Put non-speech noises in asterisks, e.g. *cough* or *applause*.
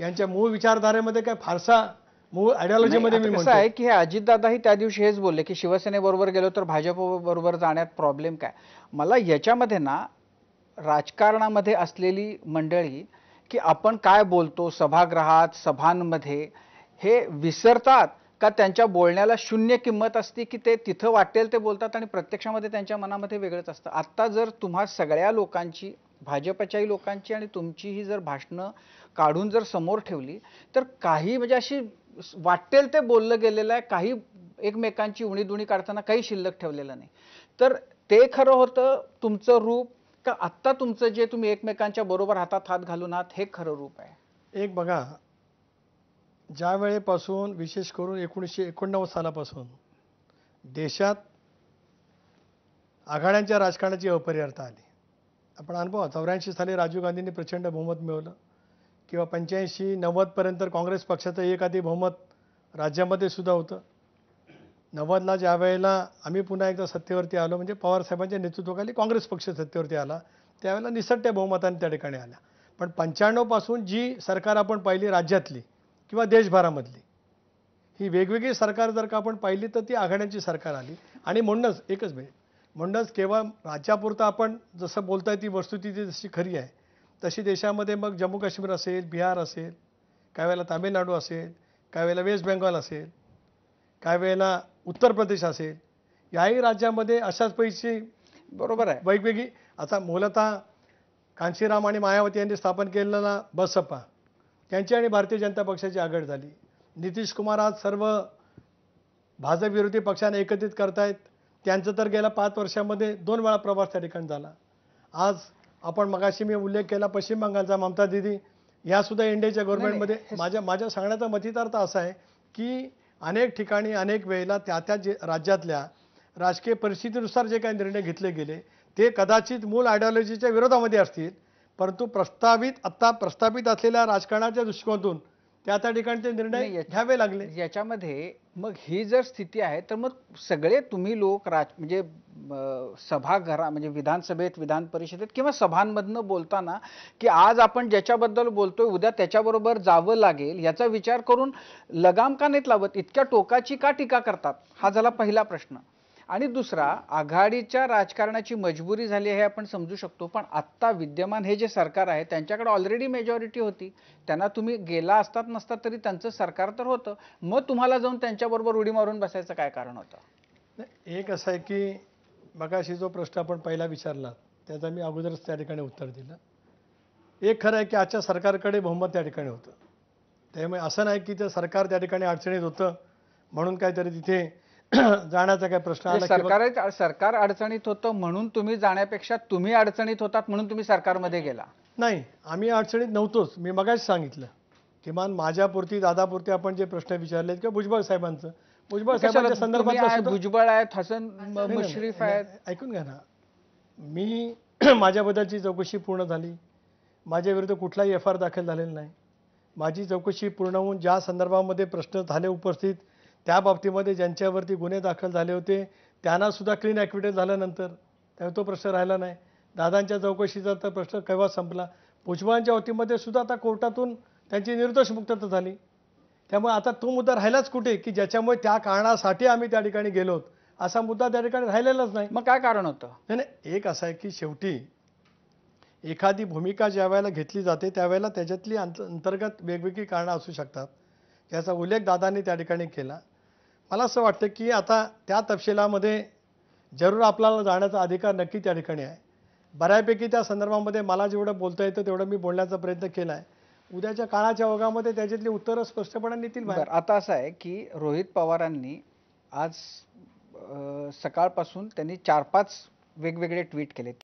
यांच्या मूळ विचारधारेमध्ये काय फारसा मूळ मध्ये मी आहे की हे अजितदादाही त्या दिवशी हेच बोलले की शिवसेनेबरोबर गेलो तर भाजपबरोबर जाण्यात प्रॉब्लेम काय मला याच्यामध्ये ना राजकारणामध्ये असलेली मंडळी की आपण काय बोलतो सभागृहात सभांमध्ये हे विसरतात का त्यांच्या बोलण्याला शून्य किंमत असते की ते तिथं वाटेल ते बोलतात आणि प्रत्यक्षामध्ये त्यांच्या मनामध्ये वेगळंच असतं आत्ता जर तुम्हा सगळ्या लोकांची भाजपच्याही लोकांची आणि तुमचीही जर भाषणं काढून जर समोर ठेवली तर काही म्हणजे अशी वाटेल ते बोललं गेलेलं आहे काही एकमेकांची उणीदुणी काढताना काही शिल्लक ठेवलेलं नाही तर ते खरं होतं तुमचं रूप का आत्ता तुमचं जे तुम्ही एकमेकांच्या बरोबर हातात हात घालून आहात हे खरं रूप आहे एक बघा ज्या वेळेपासून विशेष करून एकोणीसशे एकोणनव्वद सालापासून देशात आघाड्यांच्या राजकारणाची अपरिहार्यता आली आपण अनुभव चौऱ्याऐंशी साली राजीव गांधींनी प्रचंड बहुमत मिळवलं किंवा पंच्याऐंशी नव्वदपर्यंत काँग्रेस पक्षाचं एखादी बहुमत राज्यामध्ये सुद्धा होतं नव्वदला ज्या वेळेला आम्ही पुन्हा एकदा सत्तेवरती आलो म्हणजे पवारसाहेबांच्या नेतृत्वाखाली काँग्रेस पक्ष सत्तेवरती आला त्यावेळेला निसटत्या बहुमताने त्या ठिकाणी आल्या पण पंच्याण्णवपासून जी सरकार आपण पाहिली राज्यातली किंवा देशभरामधली ही वेगवेगळी सरकार जर का आपण पाहिली तर ती आघाड्यांची सरकार आली आणि म्हणूनच एकच म्हणजे म्हणूनच केवळ राज्यापुरतं आपण जसं बोलताय ती वस्तुस्थिती जशी खरी आहे तशी देशामध्ये मग जम्मू काश्मीर असेल बिहार असेल काय वेळेला तामिळनाडू असेल काही वेळेला वेस्ट बेंगॉल असेल काय वेळेला उत्तर प्रदेश असेल याही राज्यामध्ये अशाच पैसे बरोबर आहे वेगवेगळी आता मूलतः कांशीराम आणि मायावती यांनी स्थापन केलेला बसपा त्यांची आणि भारतीय जनता पक्षाची आघाड झाली नितीश कुमार आज सर्व भाजप विरोधी पक्षांना एकत्रित करतायत त्यांचं तर गेल्या पाच वर्षामध्ये दोन वेळा प्रवास त्या ठिकाणी झाला आज आपण मगाशी मी उल्लेख केला पश्चिम बंगालचा ममता दिदी यासुद्धा इंडियाच्या गव्हर्नमेंटमध्ये माझ्या माझ्या सांगण्याचा मतितार्थ असा आहे की अनेक ठिकाणी अनेक वेळेला त्या त्या जे राज्यातल्या राजकीय परिस्थितीनुसार जे काही निर्णय घेतले गेले ते कदाचित मूळ आयडिओलॉजीच्या विरोधामध्ये असतील परंतु प्रस्तावित आत्ता प्रस्थापित असलेल्या राजकारणाच्या दृष्टिकोनातून त्या त्या ठिकाणचे निर्णय घ्यावे लागले याच्यामध्ये मग ही जर स्थिती आहे तर मग सगळे तुम्ही लोक राज म्हणजे सभागृहा म्हणजे विधानसभेत विधान परिषदेत किंवा सभांमधनं बोलताना की आज आपण ज्याच्याबद्दल बोलतोय उद्या त्याच्याबरोबर जावं लागेल याचा विचार करून लगाम का नाहीत लावत इतक्या टोकाची का टीका करतात हा झाला पहिला प्रश्न आणि दुसरा आघाडीच्या राजकारणाची मजबुरी झाली हे आपण समजू शकतो पण आत्ता विद्यमान हे जे सरकार आहे त्यांच्याकडे ऑलरेडी मेजॉरिटी होती त्यांना तुम्ही गेला असतात नसतात तरी त्यांचं सरकार तर होतं मग तुम्हाला जाऊन त्यांच्याबरोबर उडी मारून बसायचं काय कारण होतं एक असं आहे की बघाशी जो प्रश्न आपण पहिला विचारला त्याचा मी अगोदरच त्या ठिकाणी उत्तर दिलं एक खरं आहे की आजच्या सरकारकडे बहुमत त्या ठिकाणी होतं त्यामुळे असं नाही की ते सरकार त्या ठिकाणी अडचणीत होतं म्हणून काहीतरी तिथे *clears throat* जाण्याचा काय प्रश्न आला म्हणजे सरकार सरकार अडचणीत होतं म्हणून तुम्ही जाण्यापेक्षा तुम्ही अडचणीत होतात म्हणून तुम्ही सरकारमध्ये गेला नाही आम्ही अडचणीत नव्हतोच मी मगाच सांगितलं किमान माझ्यापुरती दादापुरती आपण जे प्रश्न विचारलेत किंवा भुजबळ साहेबांचं भुजबळ साहेबांच्या संदर्भात भुजबळ आहेत हसन मुश्रीफ आहेत ऐकून घ्या ना मी *clears throat* माझ्याबद्दलची चौकशी पूर्ण झाली माझ्याविरुद्ध कुठलाही एफ आर दाखल झालेला नाही माझी चौकशी पूर्ण होऊन ज्या संदर्भामध्ये प्रश्न झाले उपस्थित त्या बाबतीमध्ये ज्यांच्यावरती गुन्हे दाखल झाले होते त्यांनासुद्धा क्लीन ॲक्विटेड झाल्यानंतर त्यावेळी तो प्रश्न राहिला नाही दादांच्या चौकशीचा तर प्रश्न केव्हा संपला भुजबळांच्या वतीमध्ये सुद्धा आता कोर्टातून त्यांची निर्दोष मुक्तता झाली त्यामुळे आता तो मुद्दा राहिलाच कुठे की ज्याच्यामुळे त्या कारणासाठी आम्ही त्या ठिकाणी गेलोत असा मुद्दा त्या ठिकाणी राहिलेलाच नाही मग काय कारण होतं नाही नाही एक असं आहे की शेवटी एखादी भूमिका ज्या वेळेला घेतली जाते त्यावेळेला त्याच्यातली अंतर्गत वेगवेगळी कारणं असू शकतात ज्याचा उल्लेख दादांनी त्या ठिकाणी केला मला असं वाटतं की आता त्या तपशिलामध्ये जरूर आपल्याला जाण्याचा अधिकार नक्की त्या ठिकाणी आहे बऱ्यापैकी त्या संदर्भामध्ये मला जेवढं बोलता येतं तेवढं मी बोलण्याचा प्रयत्न केला आहे उद्याच्या काळाच्या ओघामध्ये त्याच्यातली उत्तरं स्पष्टपणे नेतील आता असं आहे की रोहित पवारांनी आज सकाळपासून त्यांनी चार पाच वेगवेगळे ट्विट केले